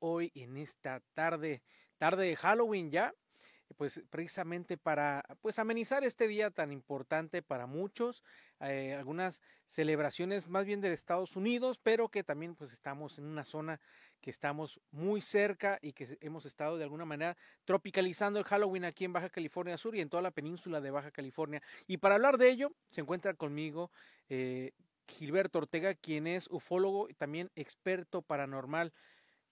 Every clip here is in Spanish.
hoy en esta tarde, tarde de Halloween ya, pues precisamente para pues amenizar este día tan importante para muchos, eh, algunas celebraciones más bien de Estados Unidos, pero que también pues estamos en una zona que estamos muy cerca y que hemos estado de alguna manera tropicalizando el Halloween aquí en Baja California Sur y en toda la península de Baja California. Y para hablar de ello se encuentra conmigo eh, Gilberto Ortega, quien es ufólogo y también experto paranormal.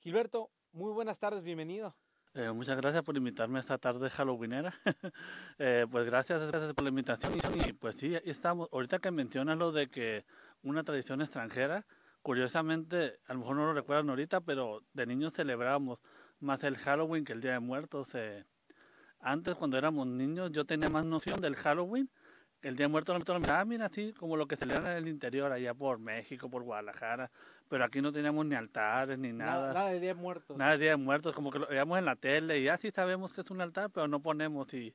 Gilberto, muy buenas tardes, bienvenido. Eh, muchas gracias por invitarme a esta tarde halloweenera. Eh, pues gracias, gracias, por la invitación. Y, pues sí, estamos. Ahorita que mencionas lo de que una tradición extranjera, curiosamente, a lo mejor no lo recuerdan ahorita, pero de niños celebrábamos más el Halloween que el Día de Muertos. Eh. Antes, cuando éramos niños, yo tenía más noción del Halloween el Día de Muertos ah, mira, así como lo que celebran en el interior, allá por México, por Guadalajara, pero aquí no teníamos ni altares ni nada. Nada, de Día Muerto. Muertos. Nada de Día de Muertos, como que lo veíamos en la tele y ya sí sabemos que es un altar, pero no ponemos y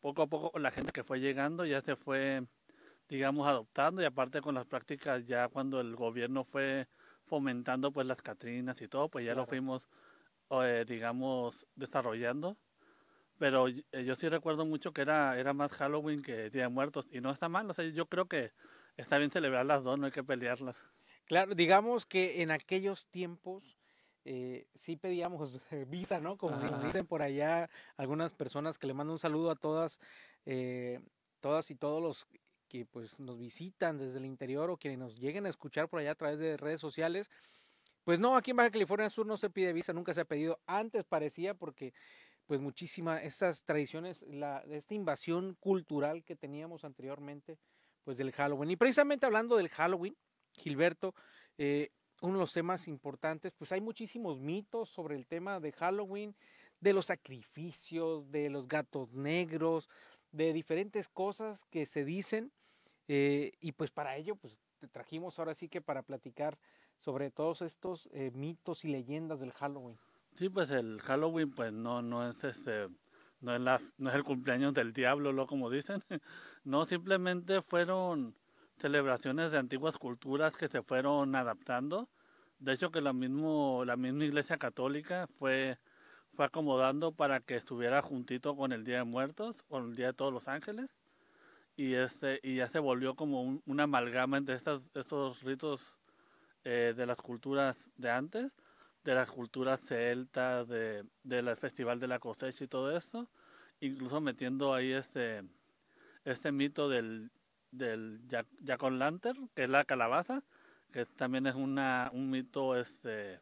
poco a poco la gente que fue llegando ya se fue, digamos, adoptando y aparte con las prácticas ya cuando el gobierno fue fomentando pues las catrinas y todo, pues ya lo fuimos, eh, digamos, desarrollando pero eh, yo sí recuerdo mucho que era, era más Halloween que Día de Muertos. Y no está mal, o sea, yo creo que está bien celebrar las dos, no hay que pelearlas. Claro, digamos que en aquellos tiempos eh, sí pedíamos visa, ¿no? Como dicen por allá algunas personas que le mando un saludo a todas, eh, todas y todos los que pues nos visitan desde el interior o que nos lleguen a escuchar por allá a través de redes sociales. Pues no, aquí en Baja California Sur no se pide visa, nunca se ha pedido. Antes parecía porque pues muchísimas, estas tradiciones, la, esta invasión cultural que teníamos anteriormente, pues del Halloween. Y precisamente hablando del Halloween, Gilberto, eh, uno de los temas importantes, pues hay muchísimos mitos sobre el tema de Halloween, de los sacrificios, de los gatos negros, de diferentes cosas que se dicen. Eh, y pues para ello, pues te trajimos ahora sí que para platicar sobre todos estos eh, mitos y leyendas del Halloween. Sí, pues el Halloween pues no, no es este, no es, la, no es el cumpleaños del diablo, lo como dicen. No, simplemente fueron celebraciones de antiguas culturas que se fueron adaptando. De hecho, que la, mismo, la misma iglesia católica fue, fue acomodando para que estuviera juntito con el Día de Muertos con el Día de Todos los Ángeles. Y, este, y ya se volvió como un, una amalgama entre estas, estos ritos eh, de las culturas de antes de las culturas celta, de, del festival de la cosecha y todo eso, incluso metiendo ahí este, este mito del, del Jack, que es la calabaza, que también es una, un mito este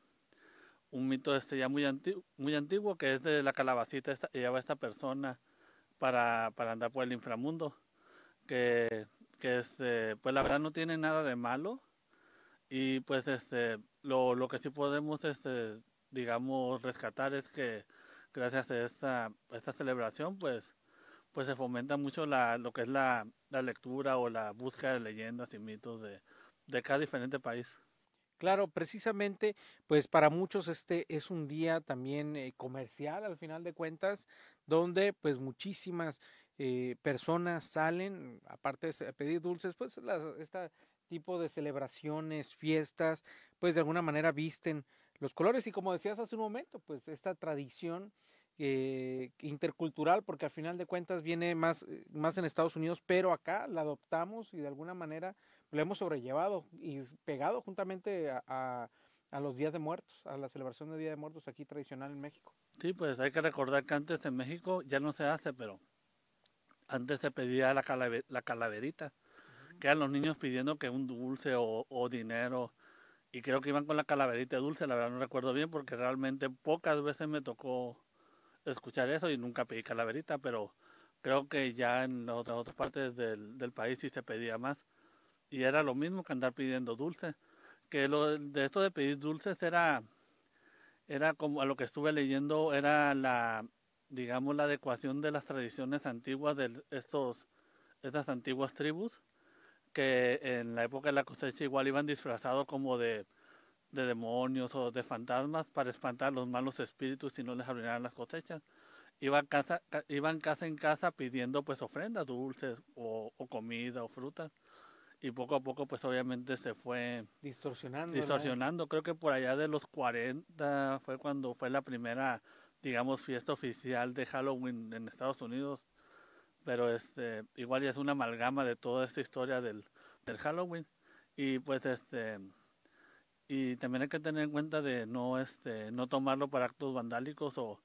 un mito este ya muy antiguo, muy antiguo que es de la calabacita y que lleva esta persona para, para andar por el inframundo que, que este, pues la verdad no tiene nada de malo y pues este lo, que sí podemos, este, digamos, rescatar es que gracias a esta, esta celebración, pues, pues se fomenta mucho la, lo que es la, lectura o la búsqueda de leyendas y mitos de, de cada diferente país. Claro, precisamente, pues para muchos este es un día también eh, comercial al final de cuentas, donde pues muchísimas eh, personas salen, aparte de pedir dulces, pues las, esta tipo de celebraciones, fiestas, pues de alguna manera visten los colores y como decías hace un momento, pues esta tradición eh, intercultural, porque al final de cuentas viene más, eh, más en Estados Unidos, pero acá la adoptamos y de alguna manera la hemos sobrellevado y pegado juntamente a, los días de muertos, a la celebración de Día de Muertos aquí tradicional en México. Sí, pues hay que recordar que antes en México ya no se hace, pero antes se pedía la, la calaverita que los niños pidiendo que un dulce o, dinero y creo que iban con la calaverita dulce, la verdad no recuerdo bien porque realmente pocas veces me tocó escuchar eso y nunca pedí calaverita, pero creo que ya en otras, otras partes del, del, país sí se pedía más y era lo mismo que andar pidiendo dulce, que lo de esto de pedir dulces era era como a lo que estuve leyendo era la digamos la adecuación de las tradiciones antiguas de estos estas antiguas tribus que en la época de la cosecha igual iban disfrazados como de, de demonios o de fantasmas para espantar los malos espíritus y no les arruinaran las cosechas. Iban casa, iban casa en casa pidiendo pues ofrendas, dulces o, comida o frutas. Y poco a poco pues obviamente se fue distorsionando. Distorsionando. Creo que por allá de los 40 fue cuando fue la primera, digamos, fiesta oficial de Halloween en Estados Unidos pero este, igual ya es una amalgama de toda esta historia del, del Halloween. Y pues este y también hay que tener en cuenta de no este no tomarlo para actos vandálicos o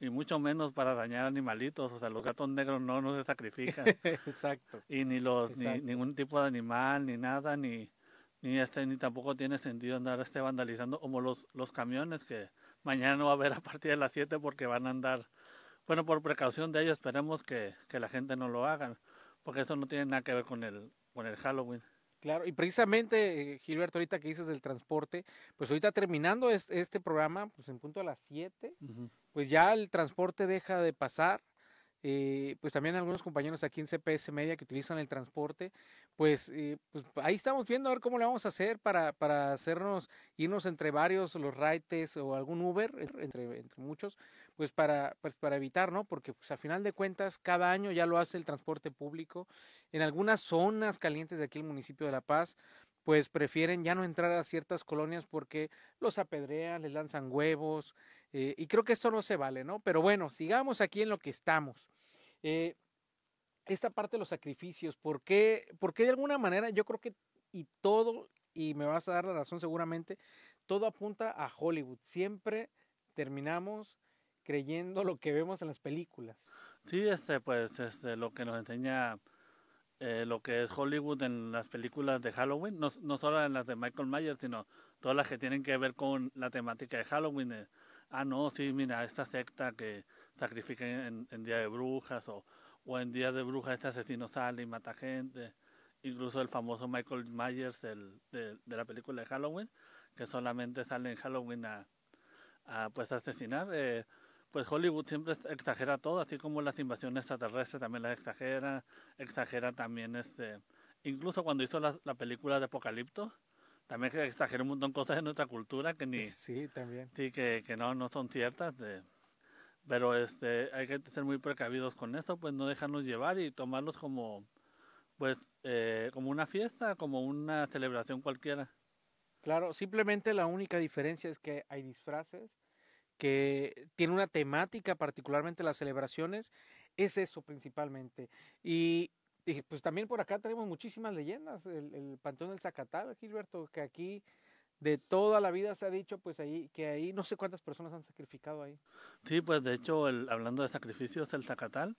y mucho menos para dañar animalitos, o sea, los gatos negros no, no se sacrifican. Exacto. Y ni los ni ningún tipo de animal ni nada ni ni este ni tampoco tiene sentido andar este vandalizando como los los camiones que mañana no va a haber a partir de las 7 porque van a andar bueno, por precaución de ellos esperemos que, que la gente no lo haga, porque eso no tiene nada que ver con el, con el Halloween. Claro, y precisamente, eh, Gilberto, ahorita que dices del transporte, pues ahorita terminando este programa, pues en punto a las 7, pues ya el transporte deja de pasar. Eh, pues también algunos compañeros aquí en CPS Media que utilizan el transporte, pues, eh, pues ahí estamos viendo a ver cómo le vamos a hacer para, para hacernos, irnos entre varios, los raites o algún Uber, entre, entre muchos, pues para, pues, para evitar, ¿no? Porque pues, a final de cuentas cada año ya lo hace el transporte público. En algunas zonas calientes de aquí el municipio de La Paz, pues prefieren ya no entrar a ciertas colonias porque los apedrean, les lanzan huevos, eh, y creo que esto no se vale, ¿no? Pero bueno, sigamos aquí en lo que estamos. Eh, esta parte de los sacrificios, ¿por qué? Porque de alguna manera yo creo que, y todo, y me vas a dar la razón seguramente, todo apunta a Hollywood. Siempre terminamos creyendo lo que vemos en las películas. Sí, este, pues este, lo que nos enseña eh, lo que es Hollywood en las películas de Halloween, no, solo en las de Michael Myers, sino todas las que tienen que ver con la temática de Halloween. ah, no, sí, mira, esta secta que sacrifica en, Día de Brujas o, o en Día de Brujas este asesino sale y mata gente. Incluso el famoso Michael Myers de, la película de Halloween, que solamente sale en Halloween a, a pues, asesinar. Eh, pues Hollywood siempre exagera todo, así como las invasiones extraterrestres también las exagera, exagera también este, incluso cuando hizo la, película de Apocalipto, también exagera un montón de cosas de nuestra cultura que ni... Sí, también. Sí, que, que no, no son ciertas, pero este, hay que ser muy precavidos con esto, pues no dejarnos llevar y tomarlos como, pues, eh, como una fiesta, como una celebración cualquiera. Claro, simplemente la única diferencia es que hay disfraces, que tiene una temática, particularmente las celebraciones, es eso principalmente. Y, pues también por acá tenemos muchísimas leyendas, el, Panteón del Zacatal, Gilberto, que aquí de toda la vida se ha dicho pues ahí que ahí no sé cuántas personas han sacrificado ahí. Sí, pues de hecho, hablando de sacrificios, el Zacatal,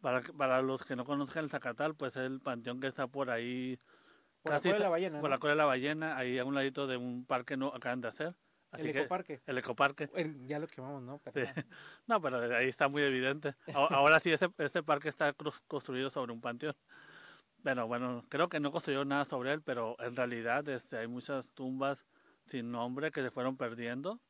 para, para los que no conozcan el Zacatal, pues es el panteón que está por ahí. Por la Cola de la Ballena. la Ballena, ahí a un ladito de un parque no acaban de hacer el ecoparque. El ecoparque. ya lo quemamos, ¿no? No, pero ahí está muy evidente. Ahora sí, este, parque está construido sobre un panteón. Bueno, bueno, creo que no construyó nada sobre él, pero en realidad este, hay muchas tumbas sin nombre que se fueron perdiendo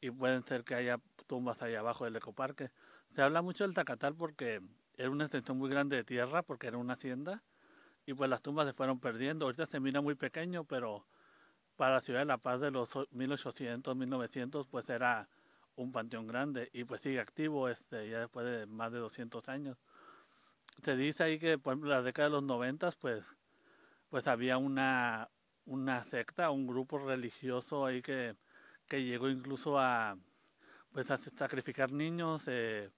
y pueden ser que haya tumbas ahí abajo del ecoparque. Se habla mucho del Tacatal porque era una extensión muy grande de tierra, porque era una hacienda, y pues las tumbas se fueron perdiendo. Ahorita se mira muy pequeño, pero para la ciudad de La Paz de los 1800, 1900, pues era un panteón grande y pues sigue activo este ya después de más de 200 años. Se dice ahí que por ejemplo en la década de los 90 pues pues había una una secta, un grupo religioso ahí que, que llegó incluso a pues a sacrificar niños eh,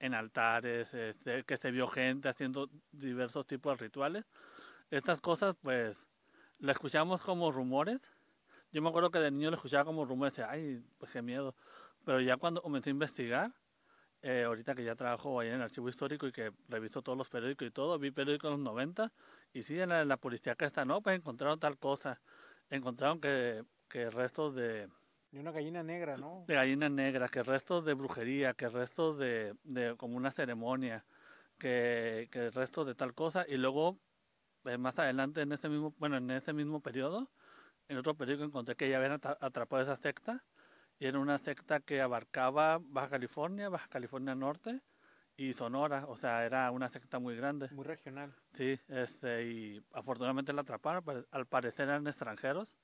en altares, este, que se vio gente haciendo diversos tipos de rituales. Estas cosas pues las escuchamos como rumores, yo me acuerdo que de niño le escuchaba como rumores, decía, ay, pues qué miedo. Pero ya cuando comencé a investigar, eh, ahorita que ya trabajo ahí en el archivo histórico y que revisto todos los periódicos y todo, vi periódicos de los 90 y sí, en la, policía que está, no, pues encontraron tal cosa, encontraron que, que restos de... De una gallina negra, ¿no? De gallinas negras, que restos de brujería, que restos de, de como una ceremonia, que, que restos de tal cosa y luego, eh, más adelante en ese mismo, bueno, en ese mismo periodo, en otro periódico encontré que ya habían atrapado esa secta y era una secta que abarcaba Baja California, Baja California Norte y Sonora, o sea, era una secta muy grande. Muy regional. Sí, este, y afortunadamente la atraparon, al parecer eran extranjeros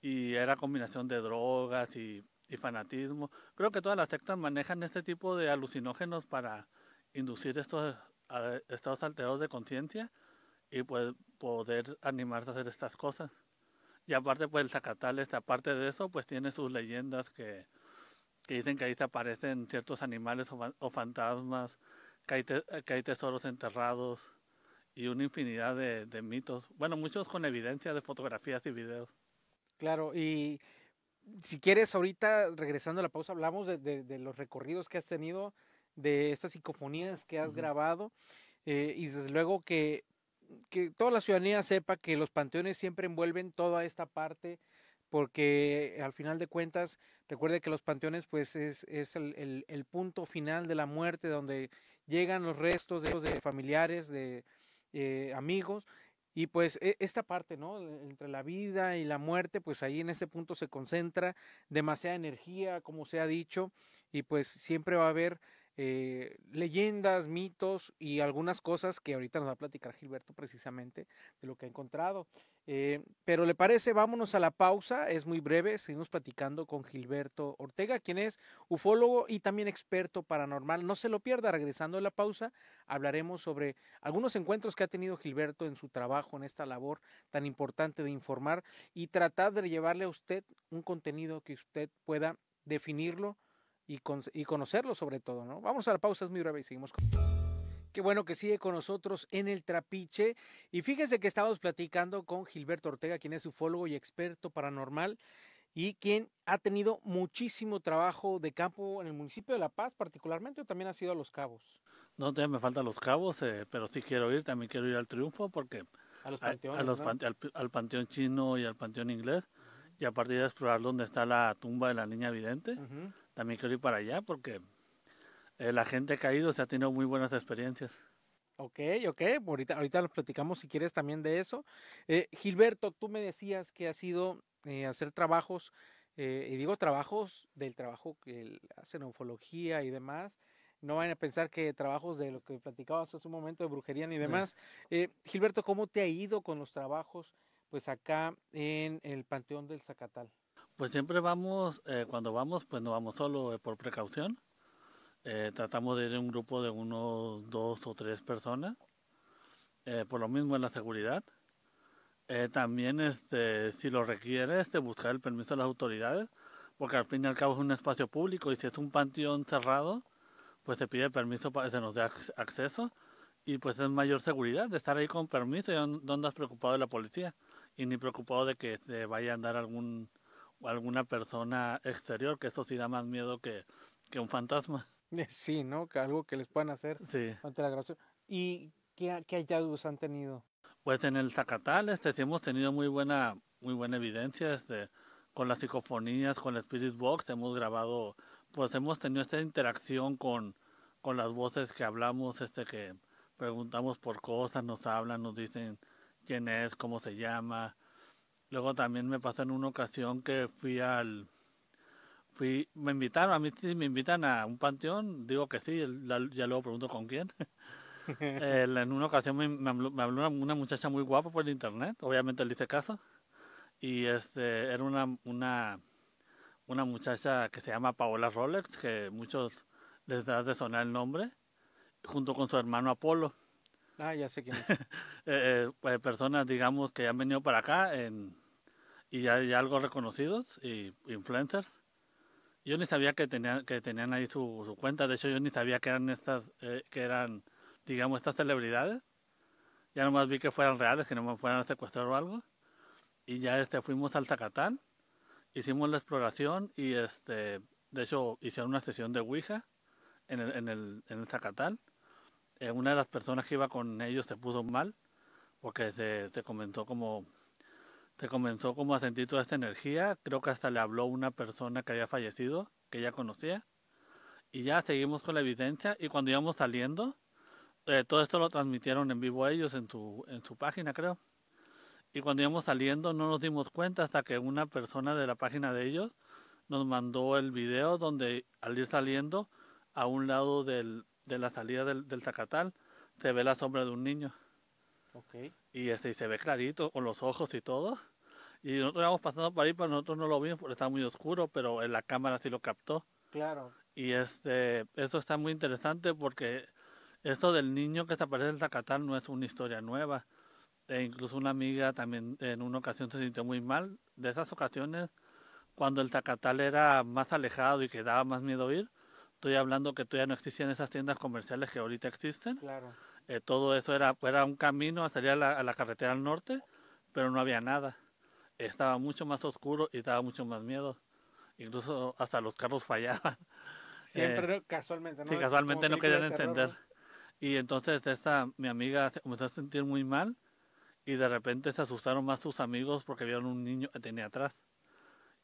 y era combinación de drogas y, fanatismo. Creo que todas las sectas manejan este tipo de alucinógenos para inducir estos estados alterados de conciencia y pues poder animarse a hacer estas cosas. Y aparte, pues el Zacatal, aparte de eso, pues tiene sus leyendas que, dicen que ahí te aparecen ciertos animales o, fantasmas, que hay, que hay, tesoros enterrados y una infinidad de, mitos. Bueno, muchos con evidencia de fotografías y videos. Claro, y si quieres, ahorita regresando a la pausa, hablamos de, los recorridos que has tenido, de estas psicofonías que has grabado, eh, y desde luego que que toda la ciudadanía sepa que los panteones siempre envuelven toda esta parte porque eh, al final de cuentas, recuerde que los panteones pues es, es el, punto final de la muerte, donde llegan los restos de, de familiares, de eh, amigos, y pues e, esta parte, ¿no? Entre la vida y la muerte, pues ahí en ese punto se concentra demasiada energía, como se ha dicho, y pues siempre va a haber eh, leyendas, mitos y algunas cosas que ahorita nos va a platicar Gilberto precisamente de lo que ha encontrado. Eh, pero le parece, vámonos a la pausa, es muy breve, seguimos platicando con Gilberto Ortega, quien es ufólogo y también experto paranormal. No se lo pierda, regresando a la pausa, hablaremos sobre algunos encuentros que ha tenido Gilberto en su trabajo, en esta labor tan importante de informar y tratar de llevarle a usted un contenido que usted pueda definirlo y, conocerlo sobre todo, ¿no? Vamos a la pausa, es muy breve y seguimos con... Qué bueno que sigue con nosotros en el trapiche. Y fíjense que estábamos platicando con Gilberto Ortega, quien es ufólogo y experto paranormal y quien ha tenido muchísimo trabajo de campo en el municipio de La Paz, particularmente, o también ha sido a Los Cabos. No, todavía me faltan Los Cabos, eh, pero sí quiero ir, también quiero ir al Triunfo, porque a los panteones, al, panteón chino y al panteón inglés, y a partir de explorar dónde está la tumba de la niña vidente también quiero ir para allá porque eh, la gente que ha ido se ha tenido muy buenas experiencias. Ok, ok, ahorita, ahorita nos platicamos si quieres también de eso. Eh, Gilberto, tú me decías que has sido eh, hacer trabajos, y digo trabajos del trabajo que hacen ufología y demás, no van a pensar que trabajos de lo que platicabas hace un momento de brujería ni demás. Gilberto, ¿cómo te ha ido con los trabajos pues acá en el Panteón del Zacatal? Pues siempre vamos, eh, cuando vamos, pues no vamos solo eh, por precaución. Eh, tratamos de ir en un grupo de unos dos o tres personas. por lo mismo en la seguridad. también, este, si lo requieres, este, buscar el permiso de las autoridades, porque al fin y al cabo es un espacio público y si es un panteón cerrado, pues se pide permiso para que se nos dé acceso y pues es mayor seguridad de estar ahí con permiso y no andas preocupado de la policía y ni preocupado de que te vaya a andar algún alguna persona exterior, que eso sí da más miedo que, que un fantasma. Eh, sí, ¿no? Que algo que les puedan hacer sí. ante la grabación. ¿Y qué, qué hallazgos han tenido? Pues en el Zacatal este, sí hemos tenido muy buena, muy buena evidencia este, con las psicofonías, con el Spirit Box, hemos grabado, pues hemos tenido esta interacción con, con las voces que hablamos, este, que preguntamos por cosas, nos hablan, nos dicen quién es, cómo se llama, Luego también me pasó en una ocasión que fui al... Fui, me invitaron, a mí me invitan a un panteón, digo que sí, ya luego pregunto con quién. en una ocasión me, habló, una, muchacha muy guapa por internet, obviamente le hice caso, y este, era una, una, una muchacha que se llama Paola Rolex, que muchos les da de sonar el nombre, junto con su hermano Apolo. Ah, ya sé quién eh, eh, eh, personas, digamos, que han venido para acá y ya, ya, algo reconocidos, y influencers. Yo ni sabía que tenían, que tenían ahí su, cuenta, de hecho yo ni sabía que eran estas, que eran, digamos, estas celebridades. Ya nomás vi que fueran reales, que no me fueran a secuestrar o algo. Y ya este, fuimos al Zacatán, hicimos la exploración y este, de hecho hicieron una sesión de Ouija en en el, en el Zacatán eh, una de las personas que iba con ellos se puso mal porque se, comenzó como te comenzó como a sentir toda esta energía. Creo que hasta le habló una persona que había fallecido, que ella conocía. Y ya seguimos con la evidencia. Y cuando íbamos saliendo, eh, todo esto lo transmitieron en vivo a ellos en su, en su página, creo. Y cuando íbamos saliendo, no nos dimos cuenta hasta que una persona de la página de ellos nos mandó el video donde al ir saliendo, a un lado del, de la salida del, del zacatal, se ve la sombra de un niño. Y, este, y se ve clarito, con los ojos y todo. Y nosotros íbamos pasando por ahí, pero nosotros no lo vimos porque estaba muy oscuro, pero en la cámara sí lo captó. Claro. Y este, eso está muy interesante porque esto del niño que se aparece en Zacatán no es una historia nueva. E incluso una amiga también en una ocasión se sintió muy mal. De esas ocasiones, cuando el Zacatal era más alejado y que daba más miedo ir, Estoy hablando que todavía no existían esas tiendas comerciales que ahorita existen. Claro. Eh, todo eso era, era un camino hacia a la, carretera al norte, pero no había nada. Estaba mucho más oscuro y daba mucho más miedo. Incluso hasta los carros fallaban. Siempre eh, casualmente, ¿no? Sí, casualmente no querían entender. Y entonces esta, mi amiga se comenzó a sentir muy mal y de repente se asustaron más sus amigos porque vieron un niño que tenía atrás.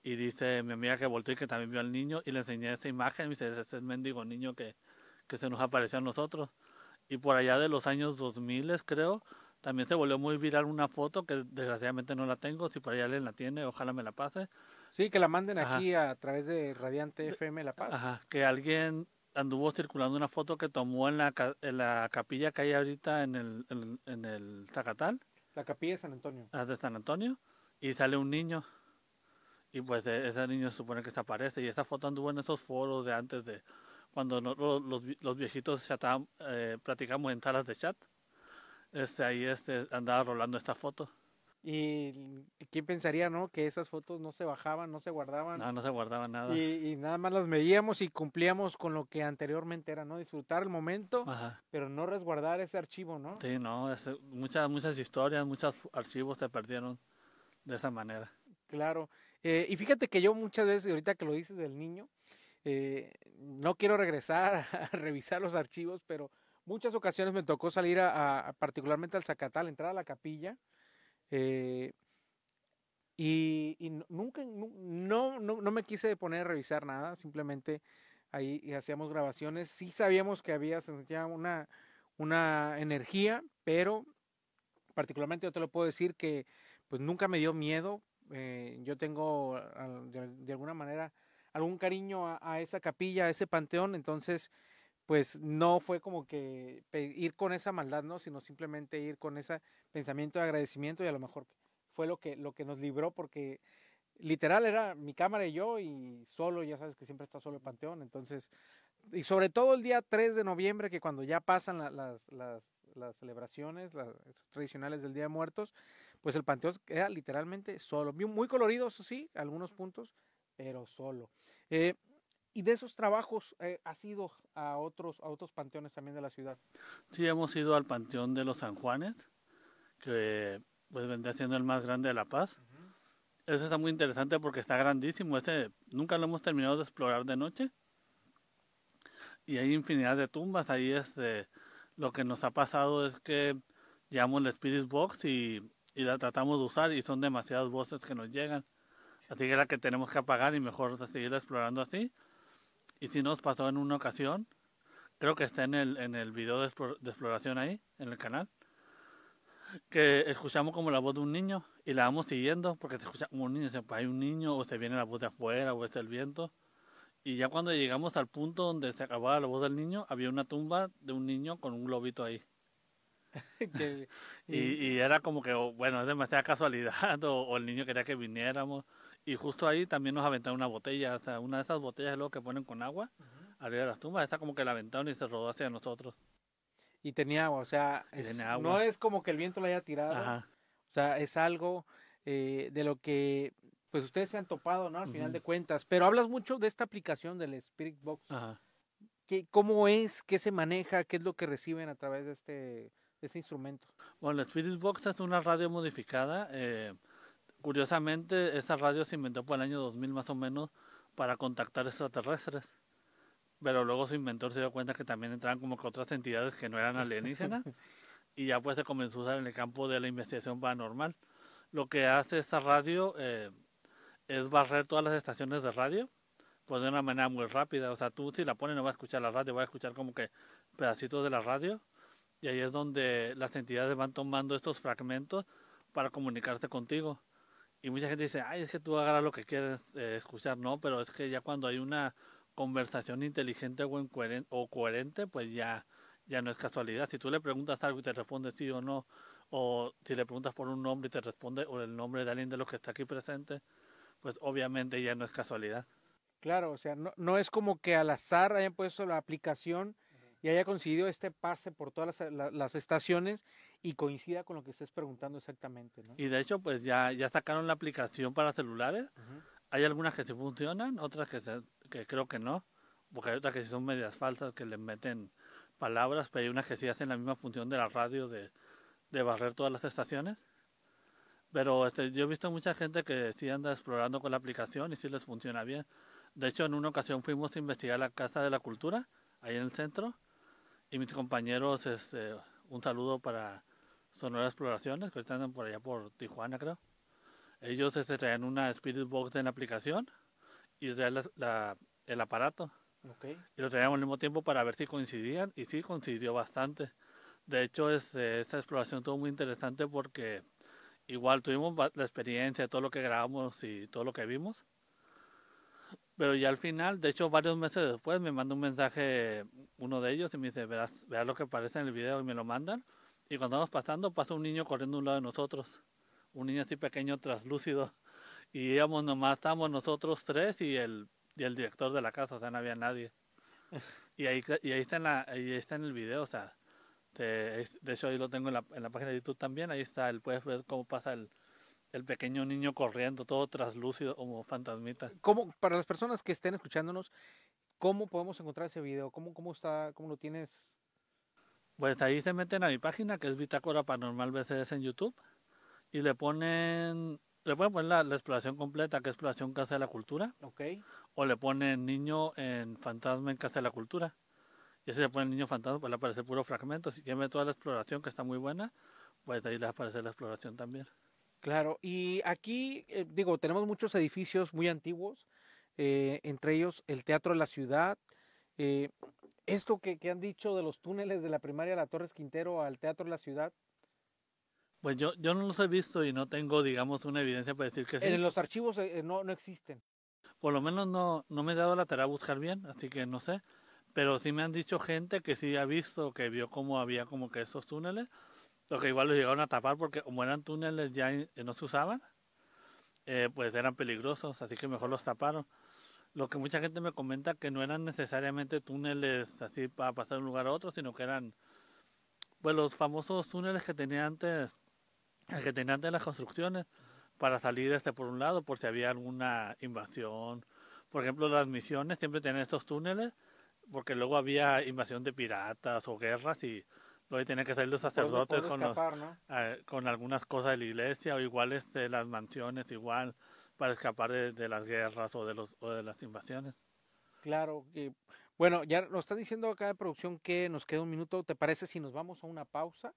Y dice mi amiga que volteó y que también vio al niño y le enseñé esta imagen. Y dice, ese es el este mendigo niño que, que se nos apareció a nosotros. Y por allá de los años 2000, creo, también se volvió muy viral una foto que desgraciadamente no la tengo. Si por allá alguien la tiene, ojalá me la pase. Sí, que la manden aquí a través de Radiante FM La Paz. Ajá, que alguien anduvo circulando una foto que tomó en la, en la capilla que hay ahorita en el, en, en el Zacatal. La capilla de San Antonio. Ah, de San Antonio. Y sale un niño. Y pues e-, ese niño se supone que aparece Y esta foto anduvo en esos foros de antes de cuando los, viejitos ya eh, platicamos en salas de chat. Este, ahí este, andaba rolando esta foto. Y quién pensaría, ¿no? Que esas fotos no se bajaban, no se guardaban. No, no se guardaban nada. Y, nada más las medíamos y cumplíamos con lo que anteriormente era, ¿no? Disfrutar el momento, pero no resguardar ese archivo, ¿no? Sí, no, muchas, muchas historias, muchos archivos se perdieron de esa manera. Claro. Eh, y fíjate que yo muchas veces, ahorita que lo dices del niño, eh, no quiero regresar a revisar los archivos, pero muchas ocasiones me tocó salir a, particularmente al Zacatal, entrar a la capilla. Eh, y, nunca, no, no, me quise poner a revisar nada, simplemente ahí hacíamos grabaciones. Sí sabíamos que había, se sentía una, una energía, pero particularmente yo te lo puedo decir que pues nunca me dio miedo, eh, yo tengo ah, de, alguna manera algún cariño a, esa capilla, a ese panteón, entonces pues no fue como que ir con esa maldad, ¿no? Sino simplemente ir con ese pensamiento de agradecimiento y a lo mejor fue lo que, lo que nos libró porque literal era mi cámara y yo y solo, ya sabes que siempre está solo el panteón, entonces, y sobre todo el día 3 de noviembre, que cuando ya pasan las, las, celebraciones, las tradicionales del Día de Muertos, pues el panteón queda literalmente solo. Muy coloridos, sí, algunos puntos, pero solo. Eh, y de esos trabajos ha eh, has ido a otros, otros panteones también de la ciudad. Sí, hemos ido al panteón de los San Juanes, que pues vendría siendo el más grande de La Paz. Eso está muy interesante porque está grandísimo. Este nunca lo hemos terminado de explorar de noche. Y hay infinidad de tumbas. Ahí este, lo que nos ha pasado es que llevamos el Spirit Box y y la tratamos de usar y son demasiadas voces que nos llegan. Así que la que tenemos que apagar y mejor seguir explorando así. Y si nos pasó en una ocasión, creo que está en el, en el video de, exploración ahí, en el canal, que escuchamos como la voz de un niño y la vamos siguiendo porque se escucha como un niño, se hay un niño o se viene la voz de afuera o está el viento. Y ya cuando llegamos al punto donde se acababa la voz del niño, había una tumba de un niño con un globito ahí. y, era como que, oh, bueno, es demasiada casualidad, o, el niño quería que viniéramos. Y justo ahí también nos aventaron una botella, o sea, una de esas botellas luego que ponen con agua arriba de las tumbas, esta como que la aventaron y se rodó hacia nosotros. Y tenía agua, o sea, no es como que el viento la haya tirado, o sea, es algo eh, de lo que pues ustedes se han topado, ¿no? Al final de cuentas, pero hablas mucho de esta aplicación del Spirit Box. Ajá. ¿Cómo es? ¿Qué se maneja? ¿Qué es lo que reciben a través de este ese instrumento? Bueno, la Spirit Box es una radio modificada. Eh, curiosamente, esta radio se inventó por el año 2000 más o menos para contactar extraterrestres. Pero luego su inventor se dio cuenta que también entraban como que otras entidades que no eran alienígenas. y ya pues se comenzó a usar en el campo de la investigación paranormal. Lo que hace esta radio eh, es barrer todas las estaciones de radio, pues de una manera muy rápida. O sea, tú si la pones no vas a escuchar la radio, vas a escuchar como que pedacitos de la radio y ahí es donde las entidades van tomando estos fragmentos para comunicarte contigo. Y mucha gente dice, ay, es que tú agarras lo que quieres eh, escuchar, no, pero es que ya cuando hay una conversación inteligente o, o coherente, pues ya, ya no es casualidad. Si tú le preguntas algo y te responde sí o no, o si le preguntas por un nombre y te responde o el nombre de alguien de los que está aquí presente, pues obviamente ya no es casualidad. Claro, o sea, no, no es como que al azar hayan puesto la aplicación y haya conseguido este pase por todas las, estaciones y coincida con lo que estés preguntando exactamente. ¿no? Y de hecho, pues ya, ya sacaron la aplicación para celulares. Hay algunas que sí funcionan, otras que, que creo que no, porque hay otras que sí son medias falsas, que les meten palabras, pero hay unas que sí hacen la misma función de la radio de, barrer todas las estaciones. Pero este, yo he visto mucha gente que sí anda explorando con la aplicación y sí les funciona bien. De hecho, en una ocasión fuimos a investigar la Casa de la Cultura, ahí en el centro, y mis compañeros, este, un saludo para Sonora Exploraciones, que están por allá por Tijuana, creo. Ellos este, traían una Spirit Box en la aplicación y traían la, el aparato. Okay. Y lo traíamos al mismo tiempo para ver si coincidían, y sí coincidió bastante. De hecho, este, esta exploración estuvo muy interesante porque igual tuvimos la experiencia, todo lo que grabamos y todo lo que vimos, pero ya al final, de hecho varios meses después, me mandó un mensaje uno de ellos y me dice, verás, lo que aparece en el video y me lo mandan. Y cuando vamos pasando, pasa un niño corriendo a un lado de nosotros, un niño así pequeño, traslúcido. Y íbamos nomás, estábamos nosotros tres y el, y el director de la casa, o sea, no había nadie. Y ahí, y ahí, está, en la, ahí está en el video, o sea, te, de hecho ahí lo tengo en la, en la página de YouTube también, ahí está, el, puedes ver cómo pasa el, el pequeño niño corriendo, todo traslúcido como fantasmita. ¿Cómo, para las personas que estén escuchándonos, cómo podemos encontrar ese video? ¿Cómo, cómo está, cómo lo tienes? Pues ahí se meten a mi página, que es Bitácora Paranormal BCS en YouTube, y le ponen, le pueden poner la, exploración completa, que es Exploración Casa de la Cultura. Ok. O le ponen Niño en Fantasma en Casa de la Cultura. Y ese le ponen Niño Fantasma, pues le aparece puro fragmento. Si quieren ver toda la exploración, que está muy buena, pues ahí les aparece la exploración también. Claro, y aquí, eh, digo, tenemos muchos edificios muy antiguos, eh, entre ellos el Teatro de la Ciudad. Eh, esto que, han dicho de los túneles de la primaria La Torres Quintero al Teatro de la Ciudad. Pues yo, no los he visto y no tengo, digamos, una evidencia para decir que sí. En los archivos no, no existen. Por lo menos no, no me he dado la tarea a buscar bien, así que no sé. Pero sí me han dicho gente que sí ha visto, que vio cómo había como que esos túneles lo que igual los llegaron a tapar porque como eran túneles ya eh, no se usaban, eh, pues eran peligrosos, así que mejor los taparon. Lo que mucha gente me comenta que no eran necesariamente túneles así para pasar de un lugar a otro, sino que eran pues los famosos túneles que tenía antes, que tenía antes las construcciones para salir este por un lado, por si había alguna invasión. Por ejemplo, las misiones siempre tenían estos túneles, porque luego había invasión de piratas o guerras y lo tiene tienen que pues salir los sacerdotes con, con algunas cosas de la iglesia o igual este, las mansiones, igual para escapar de, las guerras o de, los, de las invasiones. Claro, bueno, ya nos está diciendo acá de producción que nos queda un minuto. ¿Te parece si nos vamos a una pausa?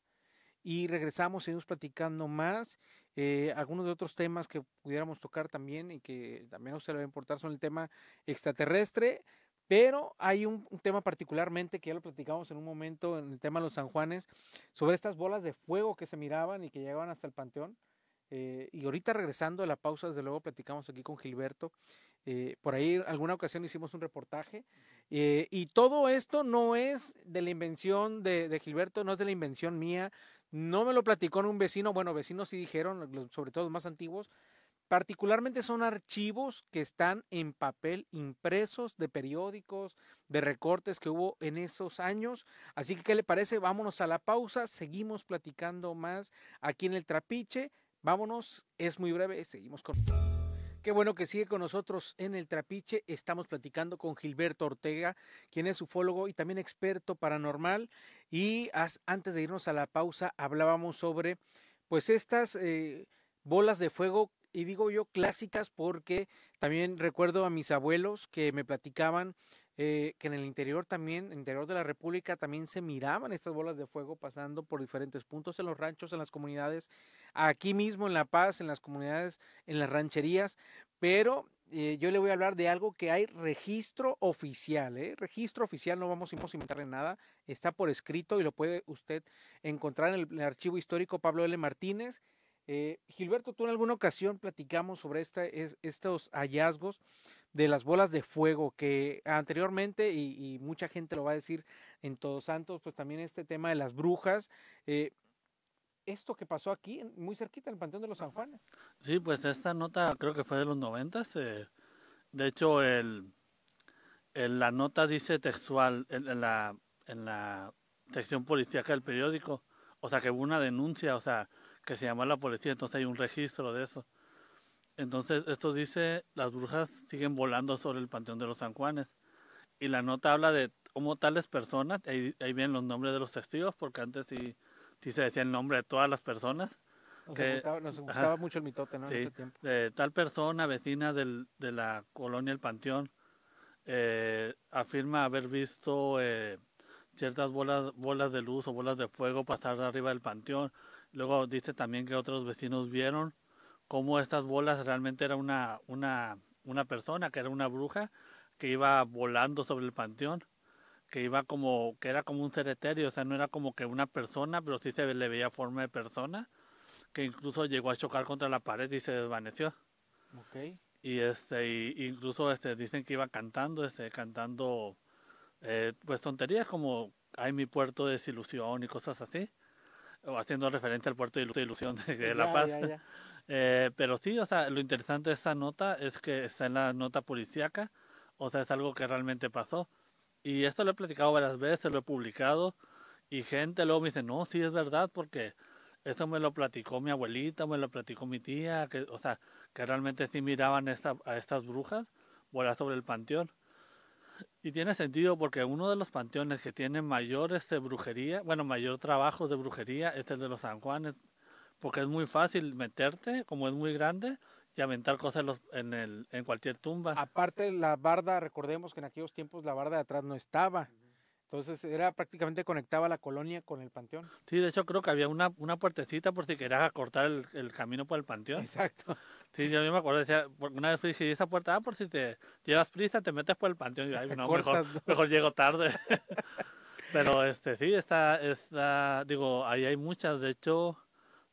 Y regresamos, seguimos platicando más. Eh, algunos de otros temas que pudiéramos tocar también y que también a usted le va a importar son el tema extraterrestre, pero hay un, tema particularmente que ya lo platicamos en un momento en el tema de los San Juanes, sobre estas bolas de fuego que se miraban y que llegaban hasta el panteón. Eh, y ahorita regresando a la pausa, desde luego platicamos aquí con Gilberto. Eh, por ahí alguna ocasión hicimos un reportaje. Eh, y todo esto no es de la invención de, de, Gilberto, no es de la invención mía. No me lo platicó en un vecino. Bueno, vecinos sí dijeron, sobre todo los más antiguos, Particularmente son archivos que están en papel impresos de periódicos, de recortes que hubo en esos años. Así que, ¿qué le parece? Vámonos a la pausa, seguimos platicando más aquí en el trapiche. Vámonos, es muy breve, seguimos con... Qué bueno que sigue con nosotros en el trapiche. Estamos platicando con Gilberto Ortega, quien es ufólogo y también experto paranormal. Y antes de irnos a la pausa, hablábamos sobre pues estas eh, bolas de fuego y digo yo clásicas porque también recuerdo a mis abuelos que me platicaban eh, que en el interior también, interior de la República, también se miraban estas bolas de fuego pasando por diferentes puntos en los ranchos, en las comunidades, aquí mismo en La Paz, en las comunidades, en las rancherías, pero eh, yo le voy a hablar de algo que hay registro oficial, ¿eh? registro oficial, no vamos a inventarle nada, está por escrito y lo puede usted encontrar en el archivo histórico Pablo L. Martínez, eh, Gilberto, tú en alguna ocasión platicamos sobre estos hallazgos de las bolas de fuego que anteriormente, y, mucha gente lo va a decir en Todos Santos, pues también este tema de las brujas. Eh, esto que pasó aquí, muy cerquita, en el Panteón de los San Juanes. Sí, pues esta nota creo que fue de los noventas. Eh, de hecho, el, la nota dice textual en, la, en la sección policíaca del periódico, o sea, que hubo una denuncia, o sea, que se llama la policía, entonces hay un registro de eso. Entonces, esto dice, las brujas siguen volando sobre el Panteón de los San Juanes. Y la nota habla de cómo tales personas, ahí, vienen los nombres de los testigos, porque antes sí, sí se decía el nombre de todas las personas. Nos, que, gustaba, nos gustaba mucho el mitote, ¿no? en ese tiempo. De tal persona, vecina del, de la colonia El Panteón, eh, afirma haber visto eh, ciertas bolas, bolas de luz o bolas de fuego pasar arriba del panteón Luego dice también que otros vecinos vieron cómo estas bolas realmente era una, una, una persona, que era una bruja, que iba volando sobre el panteón, que iba como, que era como un cereterio, o sea, no era como que una persona, pero sí se le veía forma de persona, que incluso llegó a chocar contra la pared y se desvaneció. Okay. Y este, incluso este, dicen que iba cantando, este, cantando eh, pues tonterías como hay mi puerto de desilusión y cosas así haciendo referencia al puerto de ilusión de La Paz. Eh, pero sí, o sea, lo interesante de esta nota es que está en la nota policíaca, o sea, es algo que realmente pasó. Y esto lo he platicado varias veces, lo he publicado, y gente luego me dice, no, sí es verdad, porque esto me lo platicó mi abuelita, me lo platicó mi tía, que, o sea, que realmente sí miraban a estas brujas volar sobre el panteón. Y tiene sentido porque uno de los panteones que tiene mayor este, brujería, bueno, mayor trabajo de brujería este es el de los San Juanes, porque es muy fácil meterte, como es muy grande, y aventar cosas en, el, en cualquier tumba. Aparte, la barda, recordemos que en aquellos tiempos la barda de atrás no estaba. Entonces era prácticamente conectaba la colonia con el panteón. Sí, de hecho creo que había una, una puertecita por si querías cortar el, camino por el panteón. Exacto. Sí, yo me acuerdo, decía, una vez fui y esa puerta, ah, por si te llevas prisa, te metes por el panteón. Y yo, mejor, mejor llego tarde. Pero este sí, está, está, digo, ahí hay muchas. De hecho,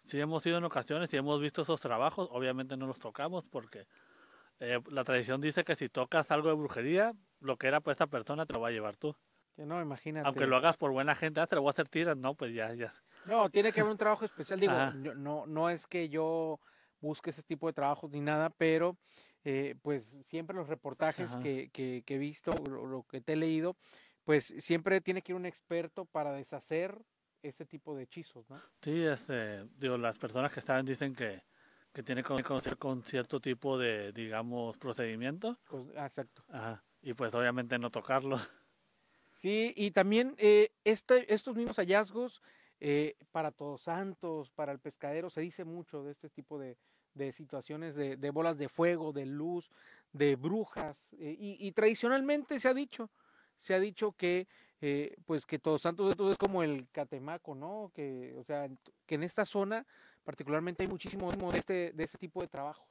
sí hemos ido en ocasiones y hemos visto esos trabajos. Obviamente no los tocamos porque eh, la tradición dice que si tocas algo de brujería, lo que era para esta persona te lo va a llevar tú. Que no, imagínate. Aunque lo hagas por buena gente, ah, te lo voy a hacer tiras, no, pues ya, ya. No, tiene que haber un trabajo especial. Digo, no, no es que yo busque ese tipo de trabajos ni nada, pero eh, pues siempre los reportajes que, que, he visto, lo, lo, que te he leído, pues siempre tiene que ir un experto para deshacer ese tipo de hechizos, ¿no? Sí, este, digo, las personas que están dicen que, que tiene que conocer con cierto tipo de, digamos, procedimiento. Pues, ah, exacto. Y pues obviamente no tocarlo. Sí, y también eh, este, estos mismos hallazgos eh, para Todos Santos, para el pescadero, se dice mucho de este tipo de, de situaciones de, bolas de fuego, de luz, de brujas. Eh, y, tradicionalmente se ha dicho, se ha dicho que eh, pues que Todos Santos esto es como el catemaco, ¿no? Que, o sea, que en esta zona particularmente hay muchísimo de este, de este tipo de trabajos.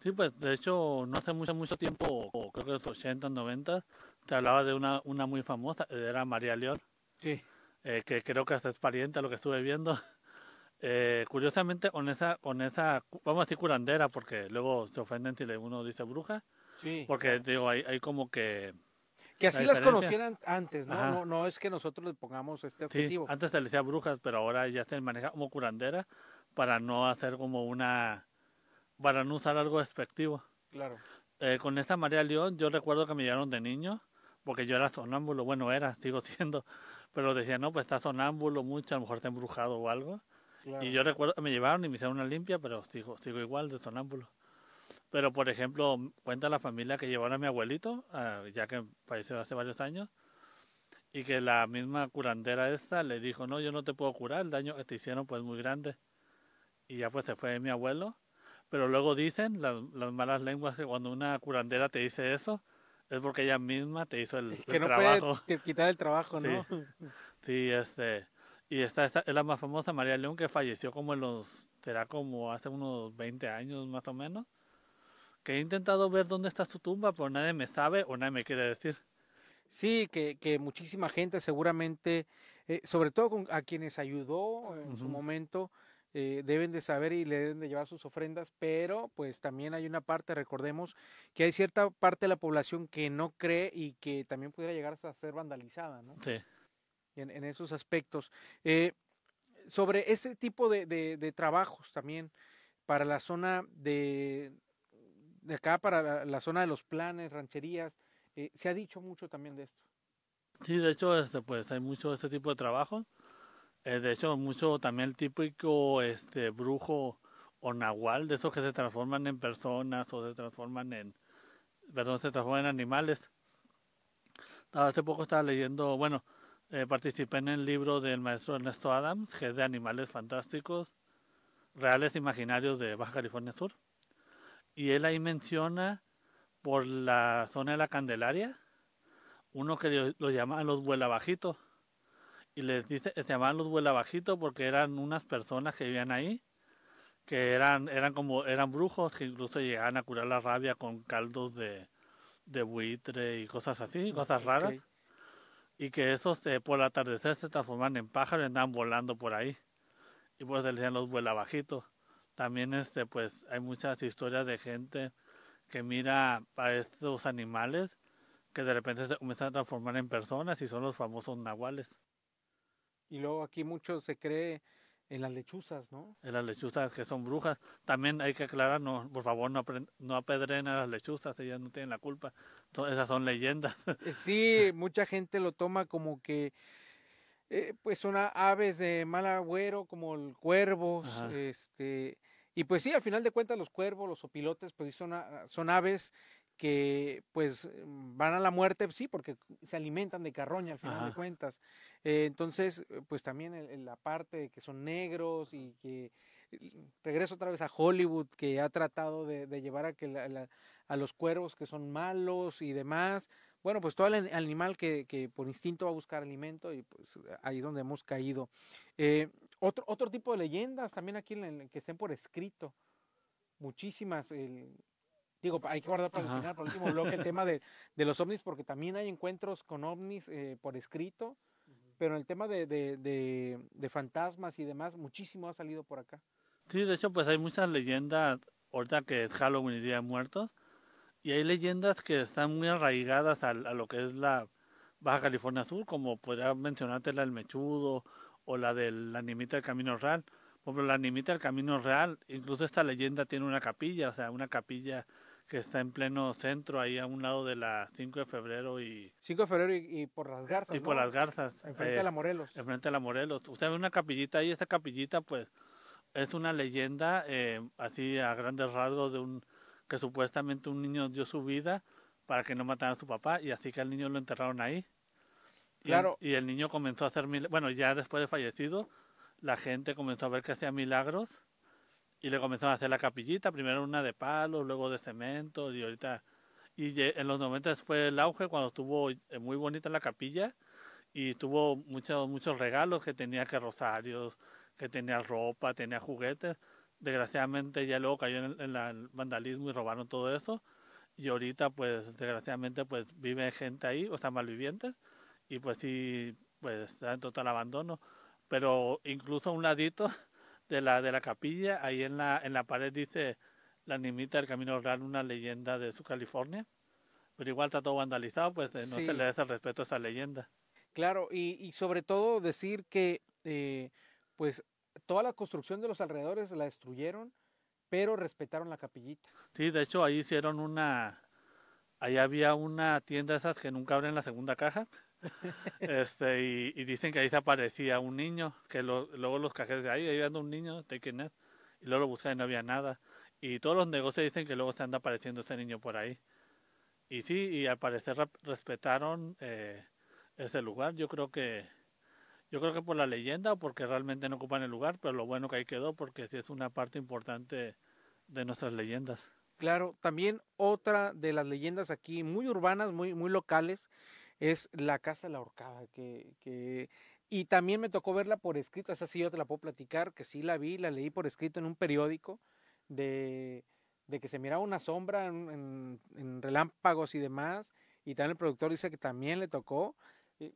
Sí, pues de hecho no hace mucho, mucho tiempo, creo que los 80, 90, te hablaba de una, una muy famosa, era María León. Sí. Eh, que creo que hasta es pariente a lo que estuve viendo. Eh, curiosamente, con esa, con esa, vamos a decir curandera, porque luego se ofenden si uno dice bruja. Sí. Porque, digo, hay, hay como que... Que así las conocieran antes, ¿no? ¿no? No, es que nosotros le pongamos este adjetivo. antes se le decía brujas, pero ahora ya se maneja como curandera para no hacer como una... para no usar algo despectivo. Claro. Eh, con esta María León yo recuerdo que me llevaron de niño, porque yo era sonámbulo, bueno era, sigo siendo, pero decía, no, pues está sonámbulo mucho, a lo mejor está embrujado o algo. Y yo recuerdo, me llevaron y me hicieron una limpia, pero sigo, sigo igual de sonámbulo. Pero, por ejemplo, cuenta la familia que llevaron a mi abuelito, ya que falleció hace varios años, y que la misma curandera esta le dijo, no, yo no te puedo curar, el daño que te hicieron pues muy grande. Y ya pues se fue mi abuelo. Pero luego dicen las, las malas lenguas que cuando una curandera te dice eso, es porque ella misma te hizo el, es que no trabajo. quitar el trabajo, ¿no? sí este y esta, esta, es la más famosa, María León, que falleció como en los, será como hace unos 20 años más o menos. Que he intentado ver dónde está su tumba, pero nadie me sabe o nadie me quiere decir. Sí, que, que muchísima gente seguramente, eh, sobre todo con, a quienes ayudó en su momento, eh, deben de saber y le deben de llevar sus ofrendas, pero pues también hay una parte, recordemos, que hay cierta parte de la población que no cree y que también pudiera llegar a ser vandalizada, ¿no? Sí en, esos aspectos. Eh, sobre ese tipo de, de, de, trabajos también para la zona de, de acá, para la, zona de los planes, rancherías, eh, se ha dicho mucho también de esto. Sí, de hecho, este, pues hay mucho este tipo de trabajo. Eh, de hecho, mucho también el típico este, brujo o nahual, de esos que se transforman en personas o se transforman en, perdón, se transforman en animales. Ah, hace poco estaba leyendo, bueno, eh, participé en el libro del maestro Ernesto Adams, que es de animales fantásticos, reales e imaginarios de Baja California Sur. Y él ahí menciona por la zona de la Candelaria, uno que lo llamaban los vuelabajitos. Y les dice, se llamaban los vuelabajitos porque eran unas personas que vivían ahí, que eran, eran como, eran brujos, que incluso llegaban a curar la rabia con caldos de, buitre y cosas así, cosas raras y que esos eh, por el atardecer se transforman en pájaros y andan volando por ahí. Y pues les decían los bajito También este, pues, hay muchas historias de gente que mira a estos animales que de repente se comienzan a transformar en personas y son los famosos nahuales. Y luego aquí mucho se cree en las lechuzas, ¿no? En las lechuzas que son brujas. También hay que aclarar, no, por favor, no, no apedren a las lechuzas, ellas no tienen la culpa. esas son leyendas. Eh, sí, mucha gente lo toma como que eh, pues son aves de mal agüero, como el cuervo, este, y pues sí, al final de cuentas los cuervos, los opilotes, pues son, son aves que pues mm, van a la muerte, pues sí, porque se alimentan de carroña al final de cuentas. Eh, entonces, eh, pues también la parte de que son negros y que regreso otra vez a Hollywood, que ha tratado de, llevar a, que a los cuervos que son malos y demás. Bueno, pues todo el animal que, por instinto va a buscar alimento y pues ahí es donde hemos caído. Eh, otro, otro tipo de leyendas también aquí que estén por escrito. Muchísimas, digo, hay que guardar para el final, por el último bloque, el tema de, de, los ovnis, porque también hay encuentros con ovnis eh, por escrito, pero en pero el tema de, de, de, fantasmas y demás, muchísimo ha salido por acá. Sí, de hecho, pues hay muchas leyendas, ahorita que es Halloween y Día de Muertos, y hay leyendas que están muy arraigadas a, a lo que es la Baja California Sur, como podría mencionarte la del Mechudo o la de la Nimita del Camino Real. Por ejemplo, la Nimita del Camino Real, incluso esta leyenda tiene una capilla, o sea, una capilla que está en pleno centro, ahí a un lado de la 5 de febrero y... 5 de febrero y, por las garzas. Y por las garzas. Enfrente de eh, a la Morelos. Enfrente a la Morelos. Usted ve una capillita ahí, esta capillita pues es una leyenda, eh, así a grandes rasgos, de un que supuestamente un niño dio su vida para que no mataran a su papá y así que al niño lo enterraron ahí. claro. y el niño comenzó a hacer milagros. Bueno, ya después de fallecido, la gente comenzó a ver que hacía milagros y le comenzaron a hacer la capillita, primero una de palos, luego de cemento, y ahorita... Y en los 90 fue el auge cuando estuvo eh, muy bonita la capilla y tuvo muchos, muchos regalos que tenía que rosarios, que tenía ropa, tenía juguetes. Desgraciadamente ya luego cayó en, el vandalismo y robaron todo eso. Y ahorita pues desgraciadamente pues vive gente ahí, o sea, malvivientes, y pues sí, pues está en total abandono. Pero incluso a un ladito de la, de la capilla, ahí en la, en la pared dice la nimita del Camino Real, una leyenda de su California, pero igual está todo vandalizado, pues eh, no se le hace respeto a esa leyenda. Claro, y, y sobre todo decir que eh, pues toda la construcción de los alrededores la destruyeron, pero respetaron la capillita. Sí, de hecho ahí hicieron una, ahí había una tienda esas que nunca abren la segunda caja, este, y, y, dicen que ahí se aparecía un niño, que luego los cajeros de ahí, ahí un niño, de quién es, y luego lo buscan y no había nada. Y todos los negocios dicen que luego se anda apareciendo ese niño por ahí. Y sí, y al parecer respetaron eh, ese lugar, yo creo que yo creo que por la leyenda o porque realmente no ocupan el lugar, pero lo bueno que ahí quedó porque sí es una parte importante de nuestras leyendas. Claro, también otra de las leyendas aquí muy urbanas, muy muy locales es La Casa de la Horcada, que, y también me tocó verla por escrito, esa sí yo te la puedo platicar, que sí la vi, la leí por escrito en un periódico, de, que se miraba una sombra en, relámpagos y demás, y también el productor dice que también le tocó. Eh,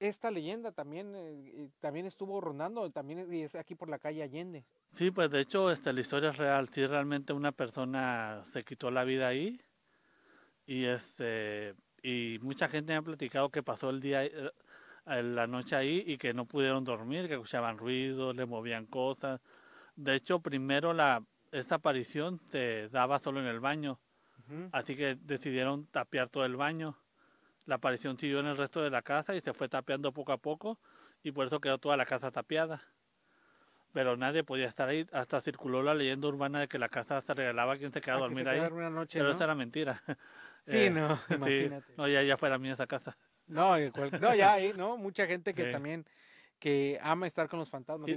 esta leyenda también, eh, eh, también estuvo rondando, también es aquí por la calle Allende. Sí, pues de hecho esta la historia es real, sí realmente una persona se quitó la vida ahí, y este y mucha gente me ha platicado que pasó el día, eh, eh, la noche ahí y que no pudieron dormir, que escuchaban ruidos, le movían cosas. De hecho, primero la, esta aparición te daba solo en el baño, así que decidieron tapear todo el baño. La aparición siguió en el resto de la casa y se fue tapeando poco a poco y por eso quedó toda la casa tapiada. Pero nadie podía estar ahí, hasta circuló la leyenda urbana de que la casa se regalaba a quien se quedaba ah, a dormir ahí. pero esa era mentira. Sí, eh, no, imagínate. No, ya, ya la mía esa casa. No, no, ya hay, ¿no? Mucha gente que también que ama estar con los fantasmas. Y,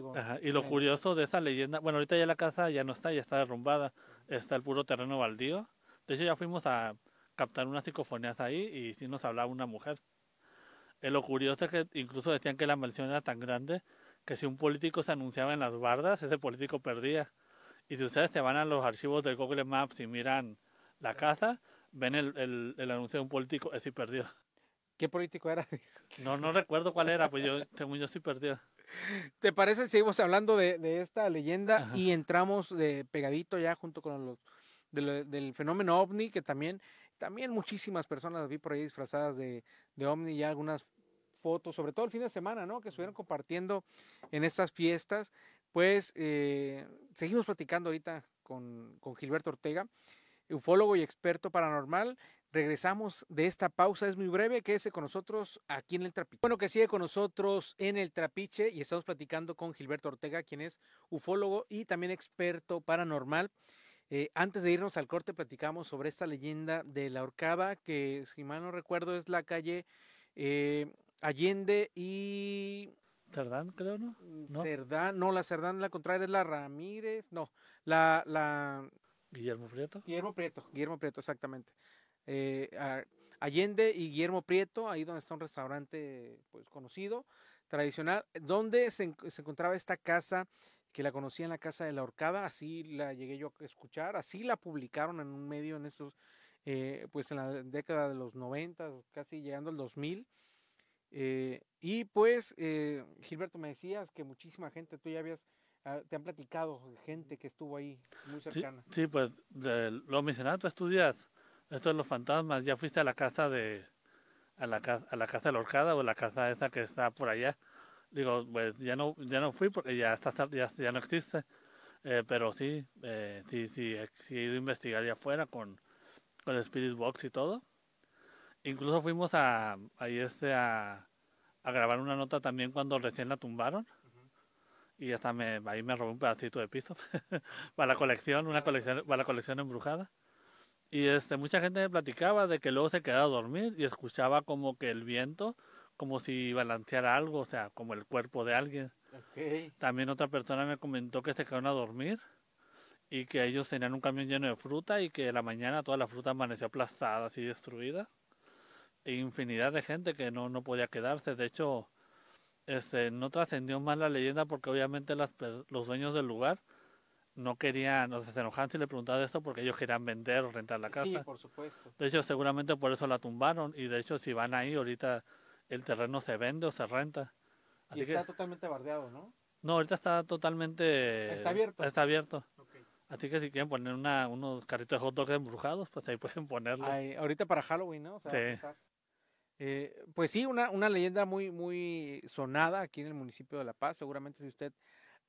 lo eh. curioso de esa leyenda, bueno, ahorita ya la casa ya no está, ya está derrumbada, está el puro terreno baldío. De hecho, ya fuimos a captar unas psicofonías ahí y sí nos hablaba una mujer. Y eh, lo curioso es que incluso decían que la mención era tan grande que si un político se anunciaba en las bardas, ese político perdía. Y si ustedes se van a los archivos de Google Maps y miran la casa, ven el, el, anuncio de un político, es eh, decir, perdido. ¿Qué político era? No, no recuerdo cuál era, pues yo, tengo yo estoy perdido. ¿Te parece? Seguimos hablando de, esta leyenda y entramos de pegadito ya junto con los del fenómeno ovni, que también, también muchísimas personas vi por ahí disfrazadas de, de ovni, y algunas fotos, sobre todo el fin de semana, ¿no? Que estuvieron compartiendo en estas fiestas. Pues eh, seguimos platicando ahorita con, con Gilberto Ortega ufólogo y experto paranormal. Regresamos de esta pausa, es muy breve, quédese con nosotros aquí en el Trapiche. Bueno, que sigue con nosotros en el Trapiche y estamos platicando con Gilberto Ortega, quien es ufólogo y también experto paranormal. Eh, antes de irnos al corte platicamos sobre esta leyenda de la Orcaba, que si mal no recuerdo es la calle eh, Allende y... Cerdán, creo, ¿no? Mm, ¿no? Cerdán, no, la Cerdán, la contraria es la Ramírez, no, la, la, Guillermo Prieto. Guillermo Prieto, Guillermo Prieto, exactamente. Eh, Allende y Guillermo Prieto, ahí donde está un restaurante pues conocido, tradicional, donde se, encontraba esta casa que la conocía en la casa de la horcada, así la llegué yo a escuchar, así la publicaron en un medio en esos, eh, pues en la década de los 90, casi llegando al 2000. Eh, y pues, Gilberto, me decías que muchísima gente, tú ya habías Ah, te han platicado gente que estuvo ahí muy cercana. Sí, pues de, lo mencionaste, estudias esto de los fantasmas, ya fuiste a la casa de a la, a la casa de la horcada o la casa esa que está por allá. Digo, pues ya no ya no fui porque ya está ya, no existe. Eh, pero eh, sí, sí, sí, he ido a investigar allá afuera con, con el Spirit Box y todo. Incluso fuimos a ahí este a, a grabar una nota también cuando recién la tumbaron y hasta me, ahí me robé un pedacito de piso para la colección, una colección, para la colección embrujada. Y este, mucha gente me platicaba de que luego se quedaba a dormir y escuchaba como que el viento, como si balanceara algo, o sea, como el cuerpo de alguien. También otra persona me comentó que se quedaron a dormir y que ellos tenían un camión lleno de fruta y que la mañana toda la fruta amaneció aplastada, así destruida. infinidad de gente que no, no podía quedarse. De hecho, este, no trascendió más la leyenda porque obviamente las, los dueños del lugar no querían, o sea, se enojaban si le preguntaban esto porque ellos querían vender o rentar la casa. Sí, por supuesto. De hecho, seguramente por eso la tumbaron y de hecho si van ahí ahorita el terreno se vende o se renta. Así y está totalmente bardeado, ¿no? No, ahorita está totalmente... Está abierto. Está abierto. Así que si quieren poner una, unos carritos de hot dogs embrujados, pues ahí pueden ponerlo. ahorita para Halloween, ¿no? sí. Eh, pues sí, una, una, leyenda muy, muy sonada aquí en el municipio de La Paz, seguramente si usted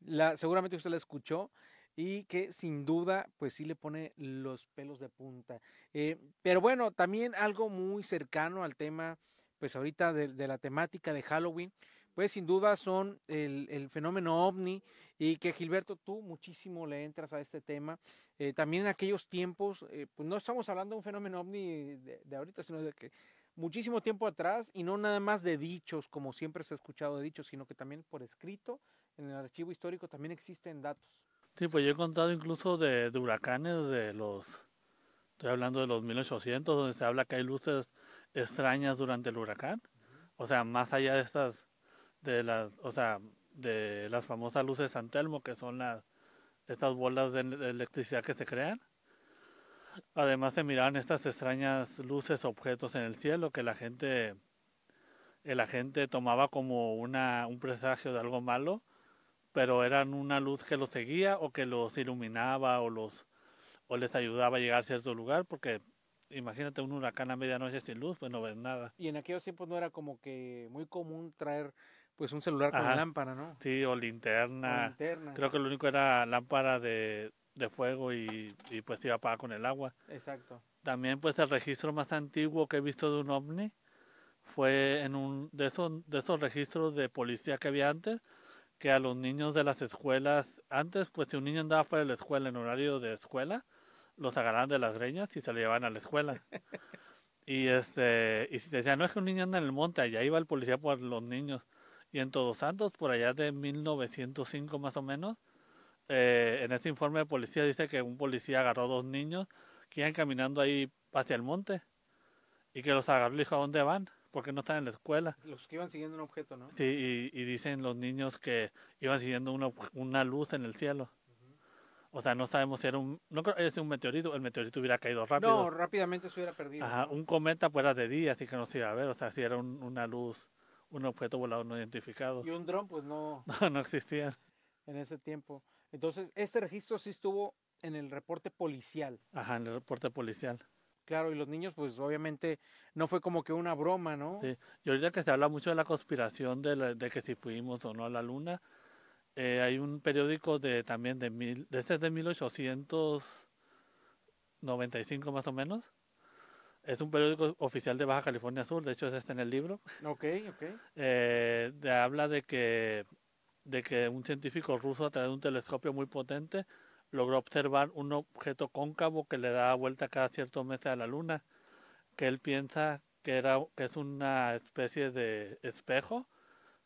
la, seguramente usted la escuchó y que sin duda pues sí le pone los pelos de punta. Eh, pero bueno, también algo muy cercano al tema pues ahorita de, la temática de Halloween, pues sin duda son el, fenómeno ovni y que Gilberto tú muchísimo le entras a este tema. Eh, también en aquellos tiempos, pues no estamos hablando de un fenómeno ovni de, de ahorita, sino de que muchísimo tiempo atrás y no nada más de dichos, como siempre se ha escuchado de dichos, sino que también por escrito, en el archivo histórico también existen datos. Sí, pues yo he contado incluso de, huracanes de los, estoy hablando de los 1800, donde se habla que hay luces extrañas durante el huracán, o sea, más allá de estas, de las, o sea, de las famosas luces de San Telmo, que son las, estas bolas de electricidad que se crean, Además se miraban estas extrañas luces, objetos en el cielo que la gente, tomaba como una, un presagio de algo malo, pero eran una luz que los seguía o que los iluminaba o, los, o les ayudaba a llegar a cierto lugar, porque imagínate un huracán a medianoche sin luz, pues no ves nada. Y en aquellos tiempos no era como que muy común traer pues un celular con lámpara, ¿no? Sí, o linterna. Creo que lo único era lámpara de, de fuego y, y pues iba a pagar con el agua. Exacto. También pues el registro más antiguo que he visto de un ovni fue en un de esos, de esos registros de policía que había antes, que a los niños de las escuelas, antes pues si un niño andaba fuera de la escuela en horario de escuela, los agarraban de las greñas y se lo llevaban a la escuela. y este y si decía no es que un niño anda en el monte, allá iba el policía por los niños. Y en Todos Santos, por allá de 1905 más o menos, eh, en este informe de policía dice que un policía agarró dos niños que iban caminando ahí hacia el monte y que los agarró y dijo, ¿a dónde van? Porque no están en la escuela. Los que iban siguiendo un objeto, ¿no? Sí, y, dicen los niños que iban siguiendo una, una luz en el cielo. O sea, no sabemos si era un. No creo que un meteorito. El meteorito hubiera caído rápido. No, rápidamente se hubiera perdido. Ajá, un cometa fuera de día, así que no se iba a ver. O sea, si era una luz, un objeto volador no identificado. Y un dron, pues no. No, no existía. En ese tiempo. Entonces, este registro sí estuvo en el reporte policial. Ajá, en el reporte policial. Claro, y los niños, pues obviamente no fue como que una broma, ¿no? Sí, y ahorita que se habla mucho de la conspiración de, que si fuimos o no a la luna, eh, hay un periódico de también de este es de 1895 más o menos. Es un periódico oficial de Baja California Sur, de hecho es está en el libro. Ok, ok. Eh, habla de que de que un científico ruso a través de un telescopio muy potente logró observar un objeto cóncavo que le da vuelta cada cierto mes a la luna, que él piensa que, era, que es una especie de espejo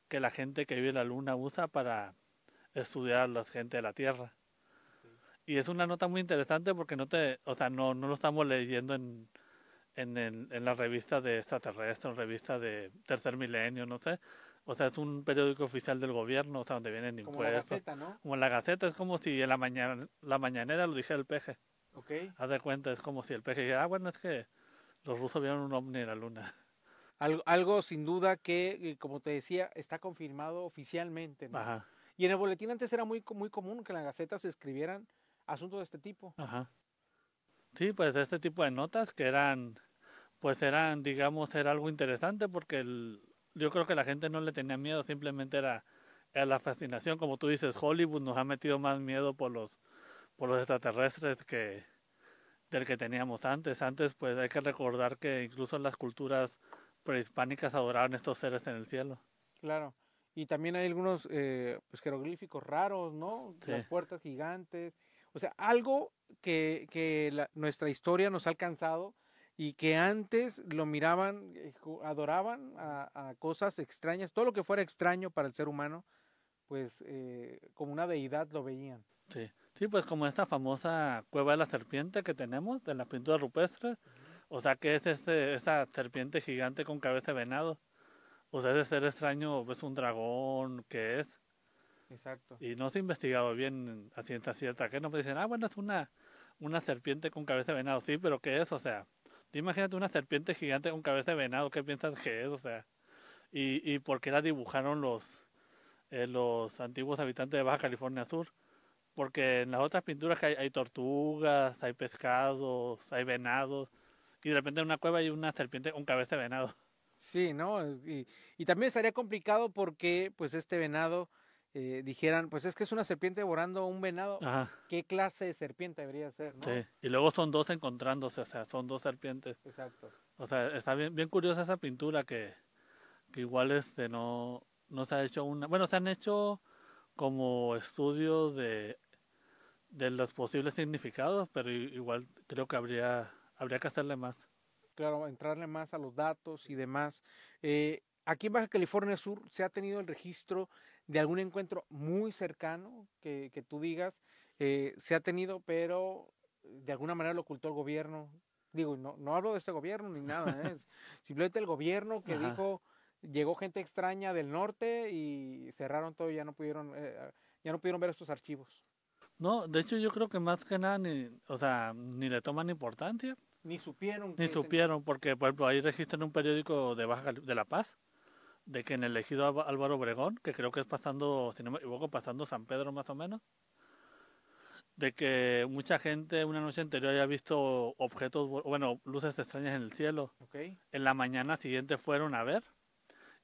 que la gente que vive en la luna usa para estudiar a la gente de la Tierra. Y es una nota muy interesante porque no te, o sea, no, no lo estamos leyendo en, en, en, la revista de extraterrestres, en revista de tercer milenio, no sé, o sea, es un periódico oficial del gobierno, o sea, donde vienen impuestos. Como la Gaceta, ¿no? Como la Gaceta, es como si en la, mañana, la mañanera lo dijera el peje. Ok. Haz de cuenta, es como si el peje dijera, ah, bueno, es que los rusos vieron un ovni en la luna. Algo, algo sin duda que, eh, como te decía, está confirmado oficialmente, ¿no? Ajá. Y en el boletín antes era muy, muy común que en la Gaceta se escribieran asuntos de este tipo. Ajá. Sí, pues este tipo de notas que eran, pues eran, digamos, era algo interesante porque el, yo creo que la gente no le tenía miedo, simplemente era, la fascinación. Como tú dices, Hollywood nos ha metido más miedo por los, por los extraterrestres que del que teníamos antes. Antes, pues hay que recordar que incluso las culturas prehispánicas adoraban estos seres en el cielo. Claro. Y también hay algunos eh, pues, jeroglíficos raros, ¿no? Las puertas gigantes. O sea, algo que, que nuestra historia nos ha alcanzado y que antes lo miraban, eh, adoraban a, cosas extrañas, todo lo que fuera extraño para el ser humano, pues eh, como una deidad lo veían. Sí. sí, pues como esta famosa cueva de la serpiente que tenemos de las pinturas rupestres, o sea que es este, esta serpiente gigante con cabeza de venado, o sea, ese ser extraño es pues, un dragón ¿qué es. Exacto. Y no se ha investigado bien a ciencia cierta, que nos pues dicen, ah, bueno, es una, una serpiente con cabeza de venado, sí, pero ¿qué es? O sea, imagínate una serpiente gigante con cabeza de venado, ¿qué piensas que es? O sea, y, y por qué la dibujaron los, eh, los antiguos habitantes de Baja California Sur. Porque en las otras pinturas hay, tortugas, hay pescados, hay venados, y de repente en una cueva hay una serpiente con cabeza de venado. Sí, ¿no? Y, y también sería complicado porque pues este venado eh, dijeran, pues es que es una serpiente devorando un venado, ¿qué clase de serpiente debería ser? Sí. Y luego son dos encontrándose, o sea, son dos serpientes. Exacto. O sea, está bien, bien curiosa esa pintura que, que igual este no, no se ha hecho una... Bueno, se han hecho como estudios de, de los posibles significados, pero igual creo que habría, habría que hacerle más. Claro, entrarle más a los datos y demás. Eh, Aquí en Baja California Sur se ha tenido el registro de algún encuentro muy cercano que, tú digas, eh, se ha tenido, pero de alguna manera lo ocultó el gobierno. Digo, no, hablo de ese gobierno ni nada, ¿eh? simplemente el gobierno que dijo, llegó gente extraña del norte y cerraron todo, ya no pudieron, eh, ya no pudieron ver estos archivos. No, de hecho yo creo que más que nada, ni, o sea, ni le toman importancia. Ni supieron. Ni supieron, porque por ejemplo ahí registran un periódico de Baja de La Paz de que en el elegido Álvaro Obregón, que creo que es pasando, si no me equivoco, pasando San Pedro más o menos, de que mucha gente una noche anterior haya visto objetos, bueno, luces extrañas en el cielo. Okay. En la mañana siguiente fueron a ver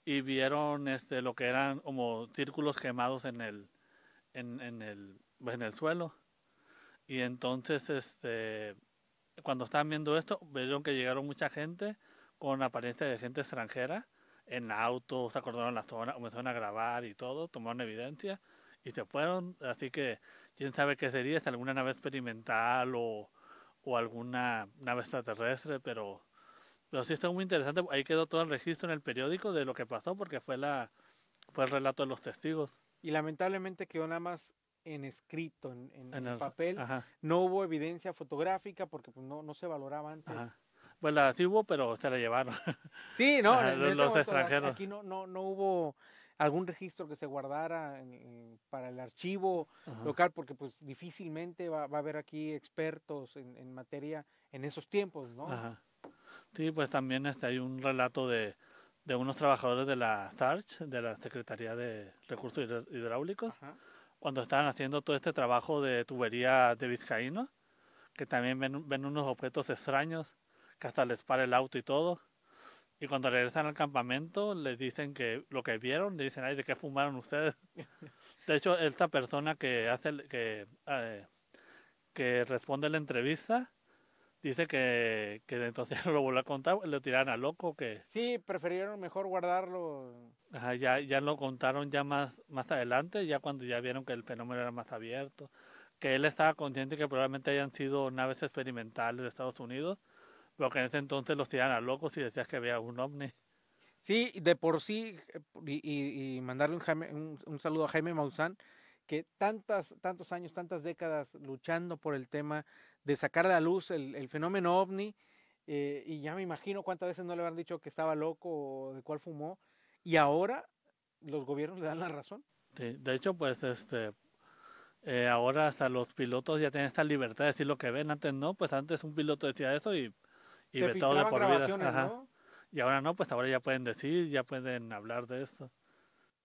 y vieron este lo que eran como círculos quemados en el en, en el pues, en el suelo. Y entonces este cuando estaban viendo esto, vieron que llegaron mucha gente con apariencia de gente extranjera en autos, se acordaron la zonas, comenzaron a grabar y todo, tomaron evidencia y se fueron. Así que quién sabe qué sería, si alguna nave experimental o, o alguna nave extraterrestre, pero, pero sí está muy interesante. Ahí quedó todo el registro en el periódico de lo que pasó porque fue, la, fue el relato de los testigos. Y lamentablemente quedó nada más en escrito, en, en, el, papel. No hubo evidencia fotográfica porque pues, no, no se valoraba antes. Pues la sí pero se la llevaron. Sí, no, los, extranjeros. Aquí no, no, no hubo algún registro que se guardara para el archivo local, porque pues difícilmente va, a haber aquí expertos en, materia en esos tiempos, ¿no? Sí, pues también este, hay un relato de, unos trabajadores de la SARCH, de la Secretaría de Recursos Hidráulicos, cuando estaban haciendo todo este trabajo de tubería de Vizcaíno, que también ven unos objetos extraños que hasta les para el auto y todo. Y cuando regresan al campamento, les dicen que lo que vieron, le dicen, ay, ¿de qué fumaron ustedes? De hecho, esta persona que hace, que, ah, eh, que responde la entrevista, dice que, que entonces lo volvió a contar, Le tiran a loco, que... Sí, preferieron mejor guardarlo. ya, ya lo contaron ya más, más adelante, ya cuando ya vieron que el fenómeno era más abierto, que él estaba consciente que probablemente hayan sido naves experimentales de Estados Unidos, que en ese entonces los tiraban a locos y decías que había un ovni. Sí, de por sí, y, mandarle un, saludo a Jaime Maussan, que tantas, tantos años, tantas décadas luchando por el tema de sacar a la luz el, fenómeno ovni, eh, y ya me imagino cuántas veces no le habrán dicho que estaba loco o de cuál fumó, y ahora los gobiernos le dan la razón. Sí, de hecho, pues este, eh, ahora hasta los pilotos ya tienen esta libertad de decir lo que ven, antes no, pues antes un piloto decía eso y y se todo por vida. Y ahora no, pues ahora ya pueden decir, ya pueden hablar de esto.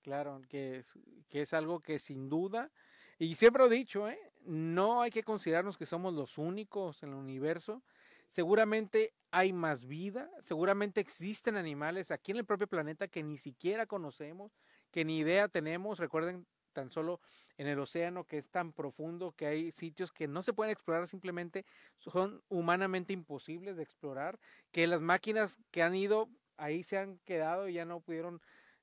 Claro, que es, que es algo que sin duda, y siempre he dicho, ¿eh? no hay que considerarnos que somos los únicos en el universo. Seguramente hay más vida, seguramente existen animales aquí en el propio planeta que ni siquiera conocemos, que ni idea tenemos. Recuerden tan solo en el océano que es tan profundo que hay sitios que no se pueden explorar simplemente, son humanamente imposibles de explorar, que las máquinas que han ido ahí se han quedado y ya no pudieron,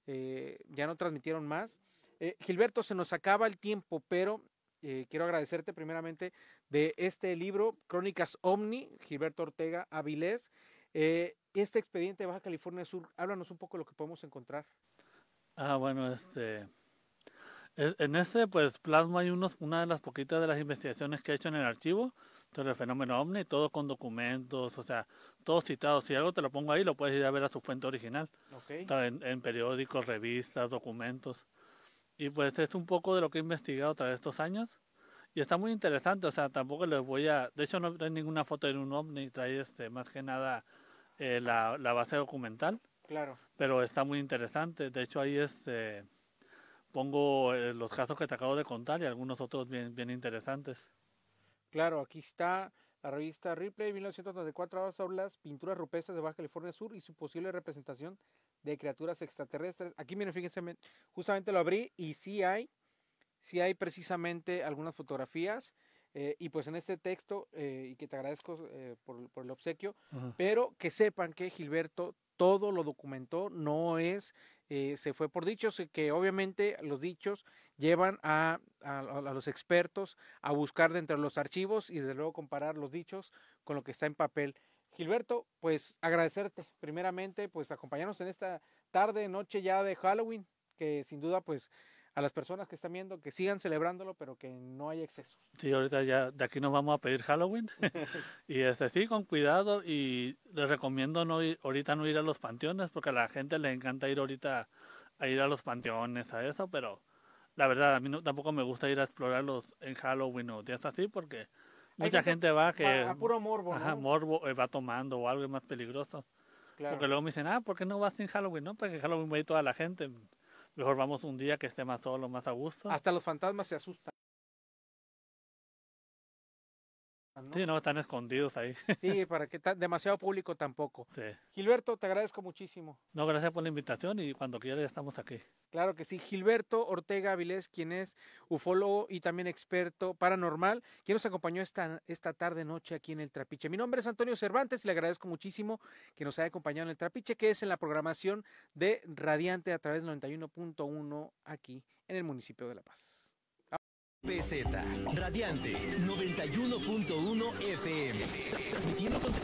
eh, ya no transmitieron más. Eh, Gilberto, se nos acaba el tiempo, pero eh, quiero agradecerte primeramente de este libro, Crónicas Omni, Gilberto Ortega Avilés. este expediente de Baja California Sur, háblanos un poco de lo que podemos encontrar. Ah, bueno, este, e, en ese pues plasma hay unos, una de las poquitas de las investigaciones que he hecho en el archivo sobre el fenómeno ovni, todo con documentos, o sea, todo citado. Si algo te lo pongo ahí, lo puedes ir a ver a su fuente original. En, periódicos, revistas, documentos. Y pues es un poco de lo que he investigado a través de estos años. Y está muy interesante, o sea, tampoco les voy a... De hecho, no trae ninguna foto de un ovni, trae este, más que nada eh, la, la, base documental. Claro. Pero está muy interesante. De hecho, ahí es... Este, pongo eh, los casos que te acabo de contar y algunos otros bien, interesantes. Claro, aquí está la revista Ripley 1994 sobre las pinturas rupestres de Baja California Sur y su posible representación de criaturas extraterrestres. Aquí miren, fíjense, justamente lo abrí y sí hay, sí hay precisamente algunas fotografías eh, y pues en este texto, eh, y que te agradezco eh, por, el obsequio, pero que sepan que Gilberto todo lo documentó, no es, se fue por dichos, que obviamente los dichos llevan a, a, los expertos a buscar dentro de los archivos y de luego comparar los dichos con lo que está en papel. Gilberto, pues agradecerte primeramente, pues acompañarnos en esta tarde, noche ya de Halloween, que sin duda pues a las personas que están viendo que sigan celebrándolo, pero que no haya exceso. Sí, ahorita ya de aquí nos vamos a pedir Halloween. y este sí, con cuidado. Y les recomiendo no ahorita no ir a los panteones, porque a la gente le encanta ir ahorita a ir a los panteones, a eso, pero la verdad, a mí tampoco me gusta ir a explorarlos en Halloween o días así, porque mucha gente, va que. A, puro morbo. Ajá, morbo, eh, va tomando o algo más peligroso. Claro. Porque luego me dicen, ah, ¿por qué no vas sin Halloween? No, porque pues Halloween va a ir toda la gente. Mejor vamos un día que esté más solo, más a gusto. Hasta los fantasmas se asustan. Sí, no, están escondidos ahí. Sí, para que demasiado público tampoco. Gilberto, te agradezco muchísimo. No, gracias por la invitación y cuando quieras ya estamos aquí. Claro que sí, Gilberto Ortega Avilés, quien es ufólogo y también experto paranormal, quien nos acompañó esta, esta tarde noche aquí en el Trapiche. Mi nombre es Antonio Cervantes y le agradezco muchísimo que nos haya acompañado en el Trapiche, que es en la programación de Radiante a través del 91.1 aquí en el municipio de La Paz. PZ, Radiante 91.1 FM. Transmitiendo con